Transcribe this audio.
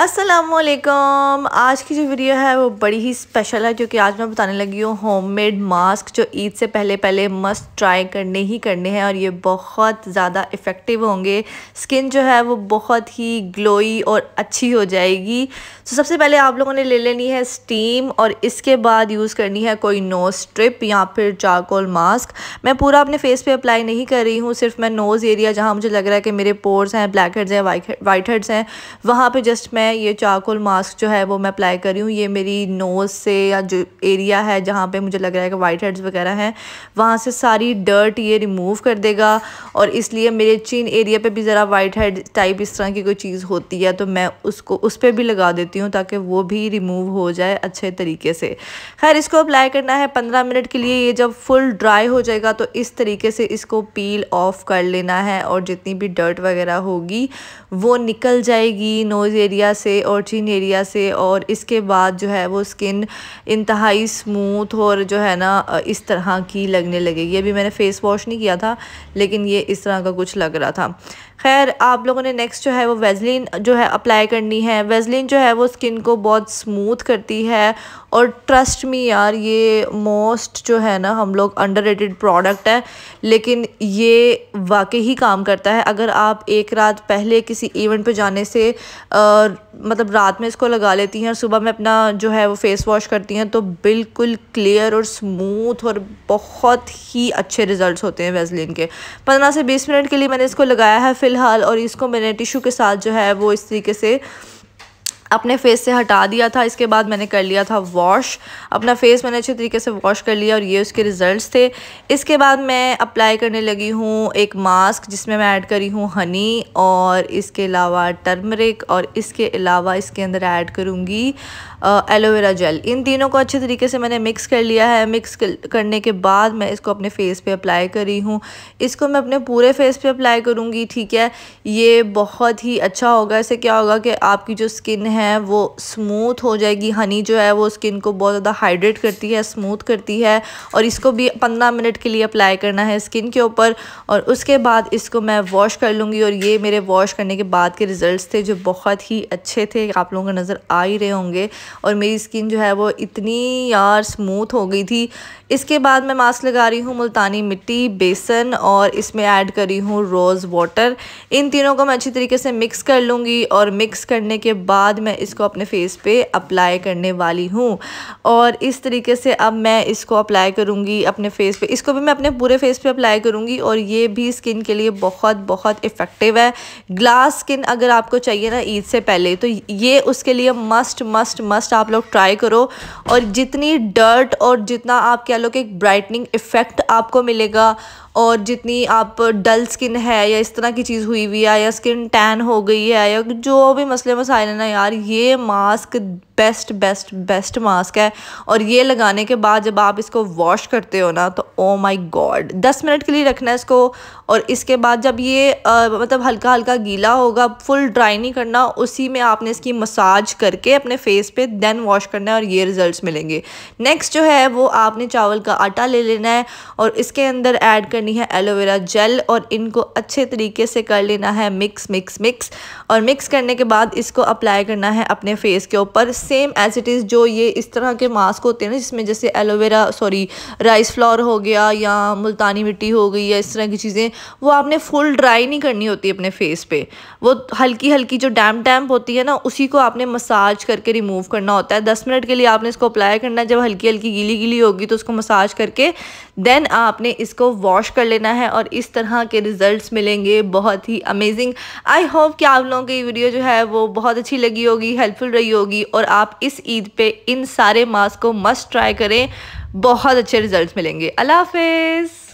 असलकम आज की जो वीडियो है वो बड़ी ही स्पेशल है क्योंकि आज मैं बताने लगी हूँ होममेड मास्क जो ईद से पहले पहले मस्त ट्राई करने ही करने हैं और ये बहुत ज़्यादा इफ़ेक्टिव होंगे स्किन जो है वो बहुत ही ग्लोई और अच्छी हो जाएगी तो सबसे पहले आप लोगों ने ले लेनी है स्टीम और इसके बाद यूज़ करनी है कोई नोज स्ट्रिप या फिर चारकोल मास्क मैं पूरा अपने फेस पर अप्लाई नहीं कर रही हूँ सिर्फ मैं नोज़ एरिया जहाँ मुझे लग रहा है कि मेरे पोर्स हैं ब्लैक हेड्स हैं वाइट हेड्स हैं वहाँ पर जस्ट मैं मैं ये चारकोल मास्क जो है वो मैं अप्लाई कर रही हूँ ये मेरी नोज़ से या जो एरिया है जहाँ पे मुझे लग रहा है कि वाइट हेड्स वगैरह हैं वहाँ से सारी डर्ट ये रिमूव कर देगा और इसलिए मेरे चिन एरिया पे भी ज़रा वाइट हेड टाइप इस तरह की कोई चीज़ होती है तो मैं उसको उस पर भी लगा देती हूँ ताकि वो भी रिमूव हो जाए अच्छे तरीके से खैर इसको अप्लाई करना है पंद्रह मिनट के लिए ये जब फुल ड्राई हो जाएगा तो इस तरीके से इसको पील ऑफ कर लेना है और जितनी भी डर्ट वगैरह होगी वो निकल जाएगी नोज़ एरिया से और चिन एरिया से और इसके बाद जो है वो स्किन इंतहाई स्मूथ और जो है ना इस तरह की लगने लगेगी अभी मैंने फ़ेस वॉश नहीं किया था लेकिन ये इस तरह का कुछ लग रहा था खैर आप लोगों ने नेक्स्ट जो है वो वेजलिन जो है अप्लाई करनी है वेजलिन जो है वो स्किन को बहुत स्मूथ करती है और ट्रस्ट मी यार ये मोस्ट जो है ना हम लोग रेटेड प्रोडक्ट है लेकिन ये वाकई ही काम करता है अगर आप एक रात पहले किसी इवेंट पे जाने से और मतलब रात में इसको लगा लेती हैं और सुबह में अपना जो है वो फेस वॉश करती हैं तो बिल्कुल क्लियर और स्मूथ और बहुत ही अच्छे रिजल्ट्स होते हैं वेजलिन के पंद्रह से बीस मिनट के लिए मैंने इसको लगाया है फिर फ़िलहाल और इसको मैंने टिशू के साथ जो है वो इस तरीके से अपने फेस से हटा दिया था इसके बाद मैंने कर लिया था वॉश अपना फेस मैंने अच्छे तरीके से वॉश कर लिया और ये उसके रिजल्ट्स थे इसके बाद मैं अप्लाई करने लगी हूँ एक मास्क जिसमें मैं ऐड करी हूँ हनी और इसके अलावा टर्मरिक और इसके अलावा इसके अंदर ऐड करूँगी एलोवेरा जेल इन तीनों को अच्छे तरीके से मैंने मिक्स कर लिया है मिक्स करने के बाद मैं इसको अपने फेस पर अप्लाई करी हूँ इसको मैं अपने पूरे फेस पर अप्लाई करूँगी ठीक है ये बहुत ही अच्छा होगा इससे क्या होगा कि आपकी जो स्किन है हैं वो स्मूथ हो जाएगी हनी जो है वो स्किन को बहुत ज़्यादा हाइड्रेट करती है स्मूथ करती है और इसको भी पंद्रह मिनट के लिए अप्लाई करना है स्किन के ऊपर और उसके बाद इसको मैं वॉश कर लूँगी और ये मेरे वॉश करने के बाद के रिज़ल्ट थे जो बहुत ही अच्छे थे आप लोगों को नज़र आ ही रहे होंगे और मेरी स्किन जो है वो इतनी यार स्मूथ हो गई थी इसके बाद मैं मास्क लगा रही हूँ मुल्तानी मिट्टी बेसन और इसमें ऐड कर रही हूँ रोज़ वाटर इन तीनों को मैं अच्छी तरीके से मिक्स कर लूँगी और मिक्स करने के बाद मैं इसको अपने फेस पे अप्लाई करने वाली हूँ और इस तरीके से अब मैं इसको अप्लाई करूँगी अपने फेस पे इसको भी मैं अपने पूरे फेस पे अप्लाई करूँगी और ये भी स्किन के लिए बहुत बहुत इफ़ेक्टिव है ग्लास स्किन अगर आपको चाहिए ना ईद से पहले तो ये उसके लिए मस्ट मस्ट मस्ट आप लोग ट्राई करो और जितनी डर्ट और जितना आप कह लो कि ब्राइटनिंग इफ़ेक्ट आपको मिलेगा और जितनी आप डल स्किन है या इस तरह की चीज़ हुई हुई है या स्किन टैन हो गई है या जो भी मसले मसाइल हैं ना यार ये mask best best best mask है और ये लगाने के बाद जब आप इसको वॉश करते हो ना तो ओ माय गॉड दस मिनट के लिए रखना है इसको और इसके बाद जब ये आ, मतलब हल्का हल्का गीला होगा फुल ड्राई नहीं करना उसी में आपने इसकी मसाज करके अपने फेस पे देन वॉश करना है और ये रिजल्ट्स मिलेंगे नेक्स्ट जो है वो आपने चावल का आटा ले लेना है और इसके अंदर ऐड करनी लेनी है एलोवेरा जेल और इनको अच्छे तरीके से कर लेना है मिक्स मिक्स मिक्स और मिक्स करने के बाद इसको अप्लाई करना है अपने फेस के ऊपर सेम एज इट इज़ जो ये इस तरह के मास्क होते हैं ना जिसमें जैसे एलोवेरा सॉरी राइस फ्लावर हो गया या मुल्तानी मिट्टी हो गई या इस तरह की चीज़ें वो आपने फुल ड्राई नहीं करनी होती अपने फेस पे वो हल्की हल्की जो डैम डैम्प होती है ना उसी को आपने मसाज करके रिमूव करना होता है दस मिनट के लिए आपने इसको अप्लाई करना है जब हल्की हल्की गीली गीली होगी तो उसको मसाज करके देन आपने इसको वॉश वॉश कर लेना है और इस तरह के रिज़ल्ट मिलेंगे बहुत ही अमेजिंग आई होप कि आप लोगों की वीडियो जो है वो बहुत अच्छी लगी होगी हेल्पफुल रही होगी और आप इस ईद पे इन सारे मास्क को मस्ट ट्राई करें बहुत अच्छे रिजल्ट मिलेंगे अल्लाह हाफिज़